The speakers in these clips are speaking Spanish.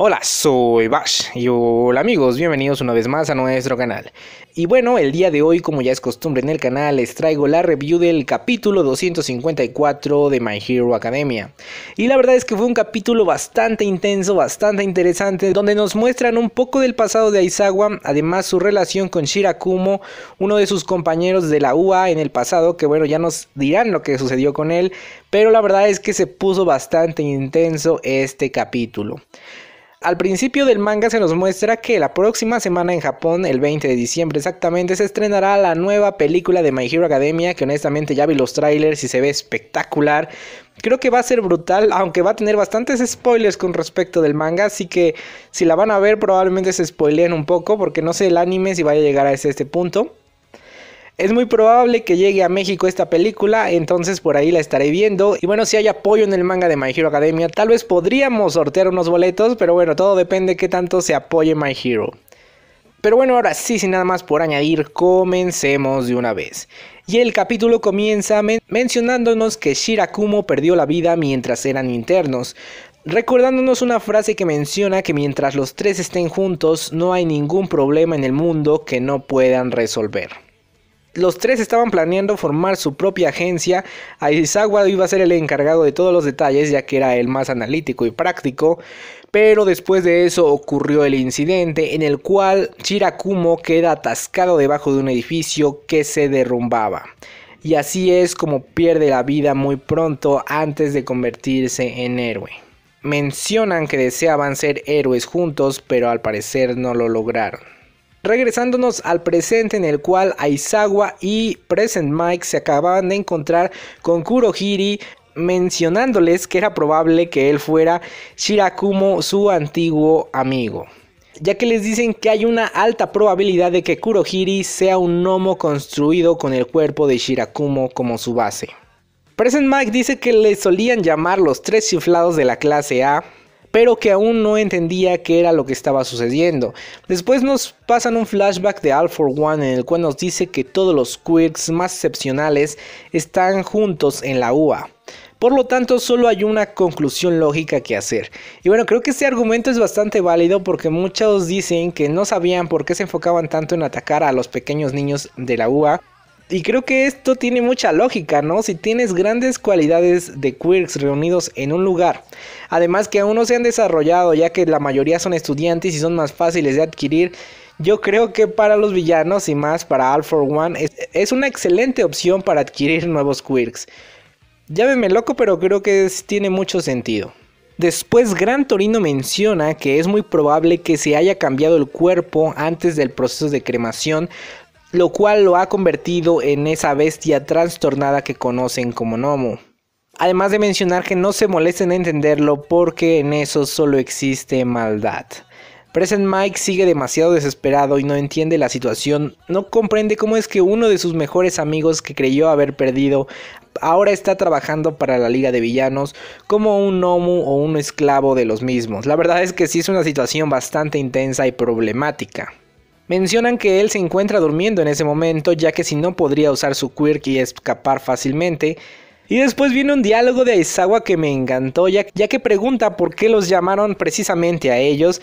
Hola, soy Bash y hola amigos, bienvenidos una vez más a nuestro canal. Y bueno, el día de hoy, como ya es costumbre en el canal, les traigo la review del capítulo 254 de My Hero Academia. Y la verdad es que fue un capítulo bastante intenso, bastante interesante, donde nos muestran un poco del pasado de Aizawa, además su relación con Shirakumo, uno de sus compañeros de la UA en el pasado, que bueno, ya nos dirán lo que sucedió con él, pero la verdad es que se puso bastante intenso este capítulo. Al principio del manga se nos muestra que la próxima semana en Japón, el 20 de diciembre exactamente, se estrenará la nueva película de My Hero Academia, que honestamente ya vi los trailers y se ve espectacular. Creo que va a ser brutal, aunque va a tener bastantes spoilers con respecto del manga, así que si la van a ver probablemente se spoileen un poco, porque no sé el anime si vaya a llegar a ese este punto. Es muy probable que llegue a México esta película, entonces por ahí la estaré viendo. Y bueno, si hay apoyo en el manga de My Hero Academia, tal vez podríamos sortear unos boletos, pero bueno, todo depende de qué tanto se apoye My Hero. Pero bueno, ahora sí, sin nada más por añadir, comencemos de una vez. Y el capítulo comienza mencionándonos que Shirakumo perdió la vida mientras eran internos, recordándonos una frase que menciona que mientras los tres estén juntos no hay ningún problema en el mundo que no puedan resolver los tres estaban planeando formar su propia agencia. Aizawa iba a ser el encargado de todos los detalles, ya que era el más analítico y práctico. Pero después de eso ocurrió el incidente en el cual Shirakumo queda atascado debajo de un edificio que se derrumbaba. Y así es como pierde la vida muy pronto antes de convertirse en héroe. Mencionan que deseaban ser héroes juntos, pero al parecer no lo lograron regresándonos al presente en el cual Aizawa y Present Mike se acababan de encontrar con Kurohiri mencionándoles que era probable que él fuera Shirakumo, su antiguo amigo ya que les dicen que hay una alta probabilidad de que Kurohiri sea un gnomo construido con el cuerpo de Shirakumo como su base. Present Mike dice que le solían llamar los tres chiflados de la clase A, pero que aún no entendía qué era lo que estaba sucediendo. Después nos pasan un flashback de All for One en el cual nos dice que todos los quirks más excepcionales están juntos en la UA. Por lo tanto, solo hay una conclusión lógica que hacer. Y bueno, creo que este argumento es bastante válido porque muchos dicen que no sabían por qué se enfocaban tanto en atacar a los pequeños niños de la UA, y creo que esto tiene mucha lógica, ¿no? Si tienes grandes cualidades de quirks reunidos en un lugar, además que aún no se han desarrollado ya que la mayoría son estudiantes y son más fáciles de adquirir, yo creo que para los villanos y más para All for One es, una excelente opción para adquirir nuevos quirks. Llámeme loco, pero creo que tiene mucho sentido. Después Gran Torino menciona que es muy probable que se haya cambiado el cuerpo antes del proceso de cremación, lo cual lo ha convertido en esa bestia trastornada que conocen como Nomu. Además de mencionar que no se molesten en entenderlo porque en eso solo existe maldad. Present Mike sigue demasiado desesperado y no entiende la situación, no comprende cómo es que uno de sus mejores amigos que creyó haber perdido ahora está trabajando para la Liga de Villanos como un Nomu o un esclavo de los mismos. La verdad es que sí es una situación bastante intensa y problemática. Mencionan que él se encuentra durmiendo en ese momento ya que si no podría usar su quirk y escapar fácilmente. Y después viene un diálogo de Aizawa que me encantó ya, ya que pregunta por qué los llamaron precisamente a ellos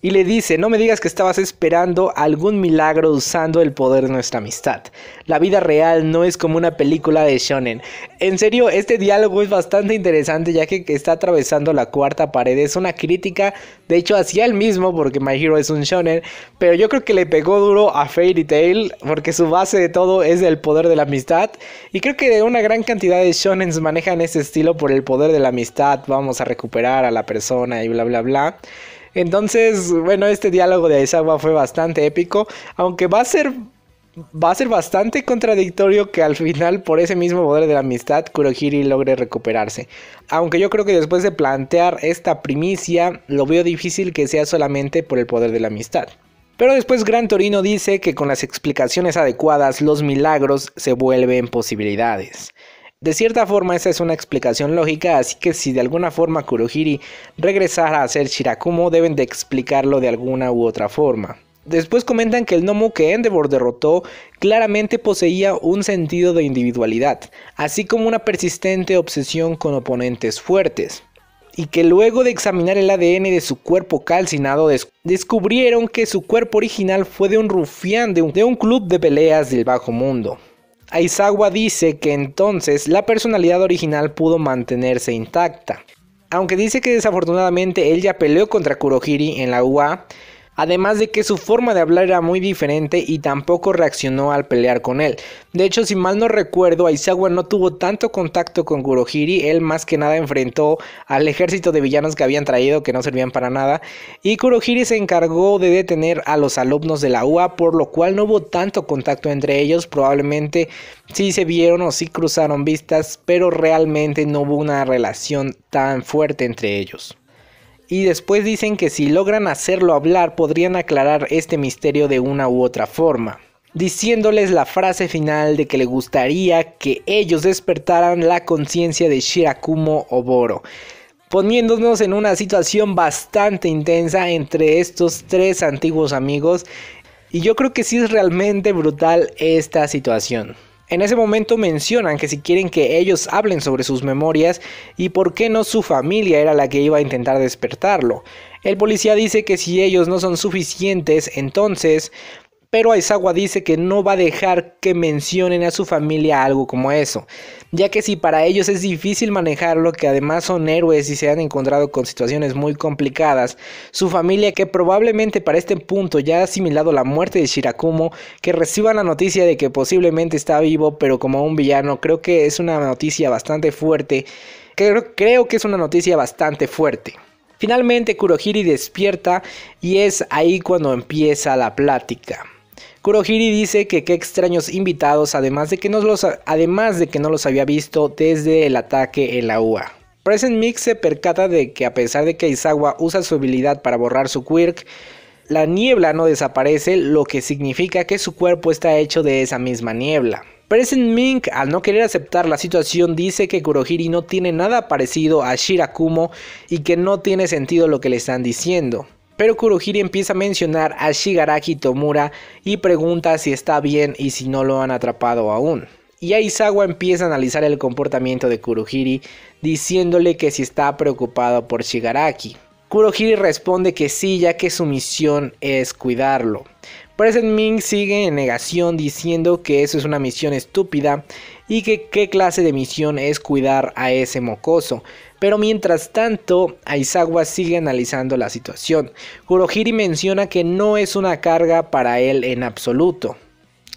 y le dice, no me digas que estabas esperando algún milagro usando el poder de nuestra amistad. La vida real no es como una película de shonen. En serio, este diálogo es bastante interesante ya que está atravesando la cuarta pared. Es una crítica, de hecho, hacia él mismo porque My Hero es un shonen. Pero yo creo que le pegó duro a Fairy Tail porque su base de todo es el poder de la amistad. Y creo que una gran cantidad de shonens manejan ese estilo por el poder de la amistad. Vamos a recuperar a la persona y bla bla bla. Entonces, bueno, este diálogo de Aizawa fue bastante épico, aunque va a ser va a ser bastante contradictorio que al final por ese mismo poder de la amistad Kurohiri logre recuperarse. Aunque yo creo que después de plantear esta primicia, lo veo difícil que sea solamente por el poder de la amistad. Pero después Gran Torino dice que con las explicaciones adecuadas los milagros se vuelven posibilidades. De cierta forma esa es una explicación lógica, así que si de alguna forma Kurohiri regresara a ser Shirakumo deben de explicarlo de alguna u otra forma. Después comentan que el Nomu que Endeavor derrotó claramente poseía un sentido de individualidad, así como una persistente obsesión con oponentes fuertes y que luego de examinar el ADN de su cuerpo calcinado descubrieron que su cuerpo original fue de un rufián de de un, club de peleas del bajo mundo. Aizawa dice que entonces la personalidad original pudo mantenerse intacta. Aunque dice que desafortunadamente él ya peleó contra Kurohiri en la UA, Además de que su forma de hablar era muy diferente y tampoco reaccionó al pelear con él. De hecho, si mal no recuerdo, Aizawa no tuvo tanto contacto con Kurohiri, él más que nada enfrentó al ejército de villanos que habían traído que no servían para nada y Kurohiri se encargó de detener a los alumnos de la UA, por lo cual no hubo tanto contacto entre ellos, probablemente sí se vieron o sí cruzaron vistas, pero realmente no hubo una relación tan fuerte entre ellos. Y después dicen que si logran hacerlo hablar podrían aclarar este misterio de una u otra forma, diciéndoles la frase final de que le gustaría que ellos despertaran la conciencia de Shirakumo Oboro, poniéndonos en una situación bastante intensa entre estos tres antiguos amigos y yo creo que sí es realmente brutal esta situación. En ese momento mencionan que si quieren que ellos hablen sobre sus memorias y por qué no su familia era la que iba a intentar despertarlo. El policía dice que si ellos no son suficientes, entonces pero Aizawa dice que no va a dejar que mencionen a su familia algo como eso, ya que si para ellos es difícil manejarlo, que además son héroes y se han encontrado con situaciones muy complicadas, su familia que probablemente para este punto ya ha asimilado la muerte de Shirakumo, que reciban la noticia de que posiblemente está vivo pero como un villano, creo que es una noticia bastante fuerte, creo, creo que es una noticia bastante fuerte. Finalmente Kurohiri despierta y es ahí cuando empieza la plática. Kurohiri dice que qué extraños invitados, además de que, no los, además de que no los había visto desde el ataque en la UA. Present Mink se percata de que a pesar de que Aizawa usa su habilidad para borrar su quirk, la niebla no desaparece, lo que significa que su cuerpo está hecho de esa misma niebla. Present Mink, al no querer aceptar la situación, dice que Kurohiri no tiene nada parecido a Shirakumo y que no tiene sentido lo que le están diciendo. Pero Kurohiri empieza a mencionar a Shigaraki Tomura y pregunta si está bien y si no lo han atrapado aún. Y Aizawa empieza a analizar el comportamiento de Kurohiri, diciéndole que si está preocupado por Shigaraki. Kurohiri responde que sí, ya que su misión es cuidarlo. Present Ming sigue en negación diciendo que eso es una misión estúpida y que qué clase de misión es cuidar a ese mocoso, pero mientras tanto, Aizawa sigue analizando la situación. Kurohiri menciona que no es una carga para él en absoluto.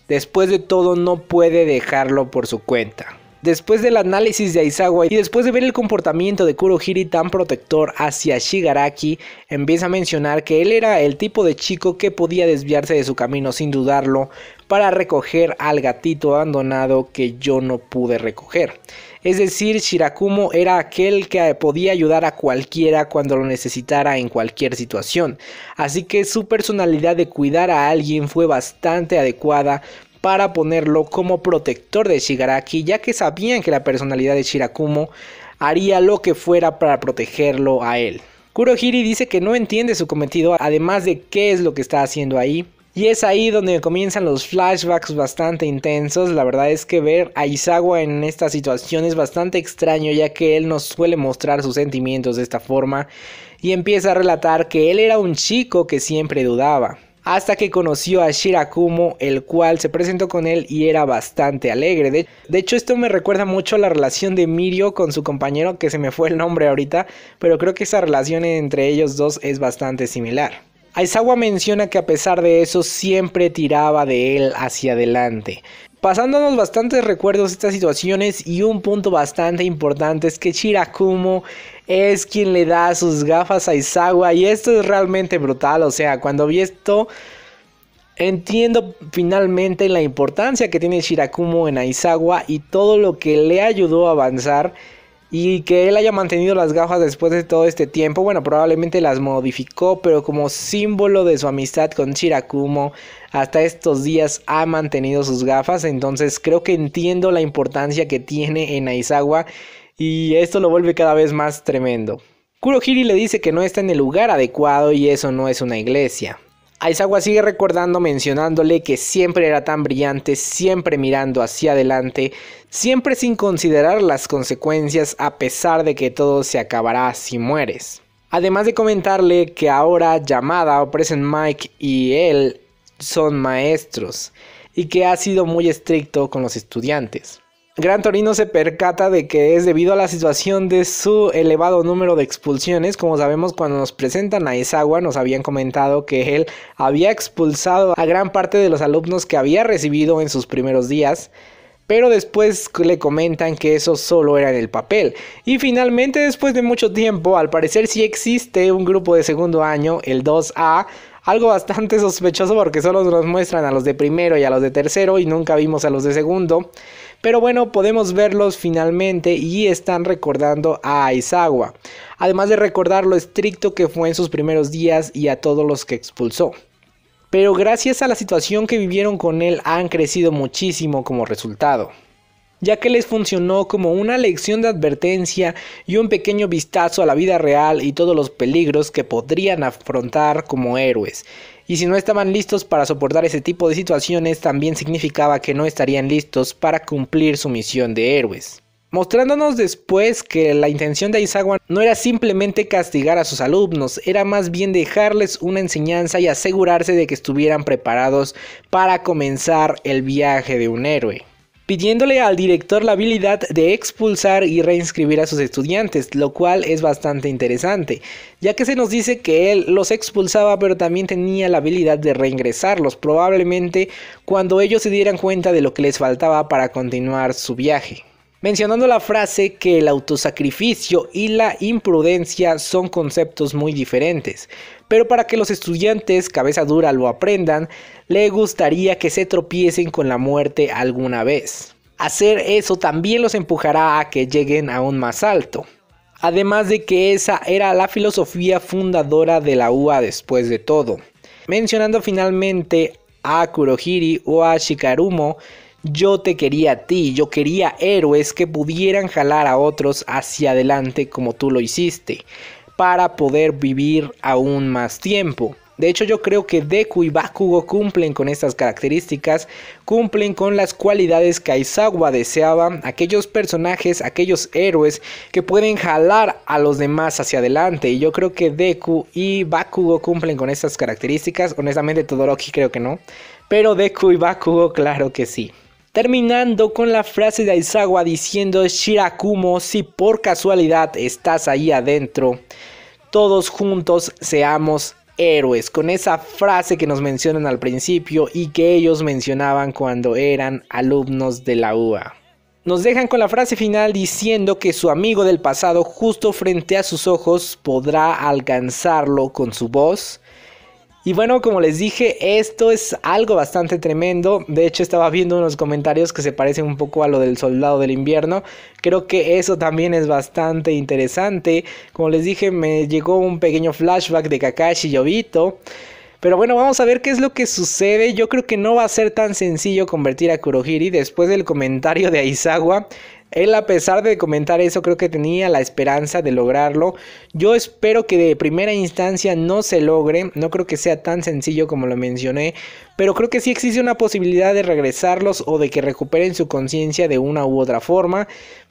Después de todo, no puede dejarlo por su cuenta. Después del análisis de Aizawa y después de ver el comportamiento de Kurohiri tan protector hacia Shigaraki, empieza a mencionar que él era el tipo de chico que podía desviarse de su camino sin dudarlo para recoger al gatito abandonado que yo no pude recoger. Es decir, Shirakumo era aquel que eh, podía ayudar a cualquiera cuando lo necesitara en cualquier situación. Así que su personalidad de cuidar a alguien fue bastante adecuada para ponerlo como protector de Shigaraki, ya que sabían que la personalidad de Shirakumo haría lo que fuera para protegerlo a él. Kurohiri dice que no entiende su cometido, además de qué es lo que está haciendo ahí, y es ahí donde comienzan los flashbacks bastante intensos. La verdad es que ver a Isawa en esta situación es bastante extraño ya que él no suele mostrar sus sentimientos de esta forma y empieza a relatar que él era un chico que siempre dudaba. Hasta que conoció a Shirakumo, el cual se presentó con él y era bastante alegre. De, de hecho, esto me recuerda mucho a la relación de Mirio con su compañero, que se me fue el nombre ahorita, pero creo que esa relación entre ellos dos es bastante similar. Aizawa menciona que a pesar de eso siempre tiraba de él hacia adelante. Pasándonos bastantes recuerdos de estas situaciones y un punto bastante importante es que Shirakumo es quien le da sus gafas a Aizawa y esto es realmente brutal, o sea, cuando vi esto entiendo finalmente la importancia que tiene Shirakumo en Aizawa y todo lo que le ayudó a avanzar y que él haya mantenido las gafas después de todo este tiempo, bueno, probablemente las modificó, pero como símbolo de su amistad con Shirakumo, hasta estos días ha mantenido sus gafas, entonces creo que entiendo la importancia que tiene en Aizawa y esto lo vuelve cada vez más tremendo. Kurohiri le dice que no está en el lugar adecuado y eso no es una iglesia. Aizawa sigue recordando, mencionándole que siempre era tan brillante, siempre mirando hacia adelante, siempre sin considerar las consecuencias a pesar de que todo se acabará si mueres. Además de comentarle que ahora Yamada, Present Mike y él son maestros y que ha sido muy estricto con los estudiantes. Gran Torino se percata de que es debido a la situación de su elevado número de expulsiones. Como sabemos, cuando nos presentan a Esagua, nos habían comentado que él había expulsado a gran parte de los alumnos que había recibido en sus primeros días. Pero después le comentan que eso solo era en el papel. Y finalmente, después de mucho tiempo, al parecer sí existe un grupo de segundo año, el 2A, algo bastante sospechoso porque solo nos muestran a los de primero y a los de tercero y nunca vimos a los de segundo. Pero bueno, podemos verlos finalmente y están recordando a Aizawa. Además de recordar lo estricto que fue en sus primeros días y a todos los que expulsó. Pero gracias a la situación que vivieron con él han crecido muchísimo como resultado ya que les funcionó como una lección de advertencia y un pequeño vistazo a la vida real y todos los peligros que podrían afrontar como héroes. Y si no estaban listos para soportar ese tipo de situaciones, también significaba que no estarían listos para cumplir su misión de héroes mostrándonos después que la intención de Aizawa no era simplemente castigar a sus alumnos, era más bien dejarles una enseñanza y asegurarse de que estuvieran preparados para comenzar el viaje de un héroe pidiéndole al director la habilidad de expulsar y reinscribir a sus estudiantes, lo cual es bastante interesante, ya que se nos dice que él los expulsaba pero también tenía la habilidad de reingresarlos, probablemente cuando ellos se dieran cuenta de lo que les faltaba para continuar su viaje. Mencionando la frase que el autosacrificio y la imprudencia son conceptos muy diferentes, pero para que los estudiantes cabeza dura lo aprendan, le gustaría que se tropiecen con la muerte alguna vez. Hacer eso también los empujará a que lleguen aún más alto. Además de que esa era la filosofía fundadora de la UA después de todo. Mencionando finalmente a Kurohiri o a Shikarumo, yo te quería a ti, yo quería héroes que pudieran jalar a otros hacia adelante como tú lo hiciste para poder vivir aún más tiempo. De hecho yo creo que Deku y Bakugo cumplen con estas características, cumplen con las cualidades que Aizawa deseaba, aquellos personajes, aquellos héroes que pueden jalar a los demás hacia adelante y yo creo que Deku y Bakugo cumplen con estas características, honestamente Todoroki creo que no, pero Deku y Bakugo claro que sí terminando con la frase de Aizawa diciendo Shirakumo, si por casualidad estás ahí adentro, todos juntos seamos héroes, con esa frase que nos mencionan al principio y que ellos mencionaban cuando eran alumnos de la UA. Nos dejan con la frase final diciendo que su amigo del pasado justo frente a sus ojos podrá alcanzarlo con su voz, y bueno, como les dije, esto es algo bastante tremendo. De hecho, estaba viendo unos comentarios que se parecen un poco a lo del soldado del invierno. Creo que eso también es bastante interesante. Como les dije, me llegó un pequeño flashback de Kakashi y Obito. Pero bueno, vamos a ver qué es lo que sucede. Yo creo que no va a ser tan sencillo convertir a Kurohiri después del comentario de Aizawa. Él a pesar de comentar eso creo que tenía la esperanza de lograrlo. Yo espero que de primera instancia no se logre. No creo que sea tan sencillo como lo mencioné. Pero creo que sí existe una posibilidad de regresarlos o de que recuperen su conciencia de una u otra forma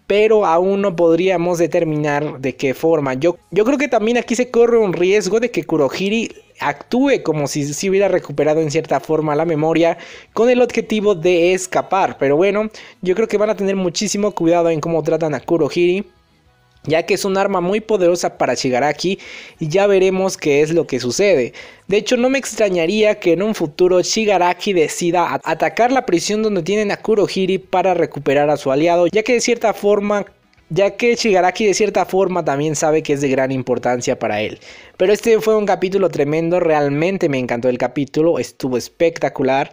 pero aún no podríamos determinar de qué forma. Yo, yo, creo que también aquí se corre un riesgo de que Kurohiri actúe como si se hubiera recuperado en cierta forma la memoria con el objetivo de escapar. Pero bueno, yo creo que van a tener muchísimo cuidado en cómo tratan a Kurohiri ya que es un arma muy poderosa para Shigaraki y ya veremos qué es lo que sucede. De hecho, no me extrañaría que en un futuro Shigaraki decida atacar la prisión donde tienen a Kurohiri para recuperar a su aliado, ya que de cierta forma ya que Shigaraki de cierta forma también sabe que es de gran importancia para él. Pero este fue un capítulo tremendo, realmente me encantó el capítulo, estuvo espectacular.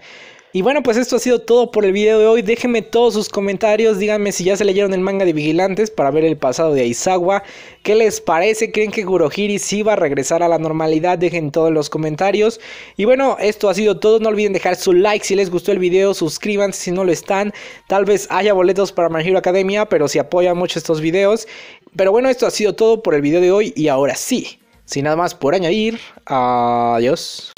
Y bueno, pues esto ha sido todo por el video de hoy. Déjenme todos sus comentarios. Díganme si ya se leyeron el manga de Vigilantes para ver el pasado de Aizawa. ¿Qué les parece? ¿Creen que Gurohiri sí va a regresar a la normalidad? Dejen todos los comentarios. Y bueno, esto ha sido todo. No olviden dejar su like si les gustó el video. Suscríbanse si no lo están. Tal vez haya boletos para My Academia, pero si apoyan mucho estos videos. Pero bueno, esto ha sido todo por el video de hoy. Y ahora sí, sin nada más por añadir, adiós.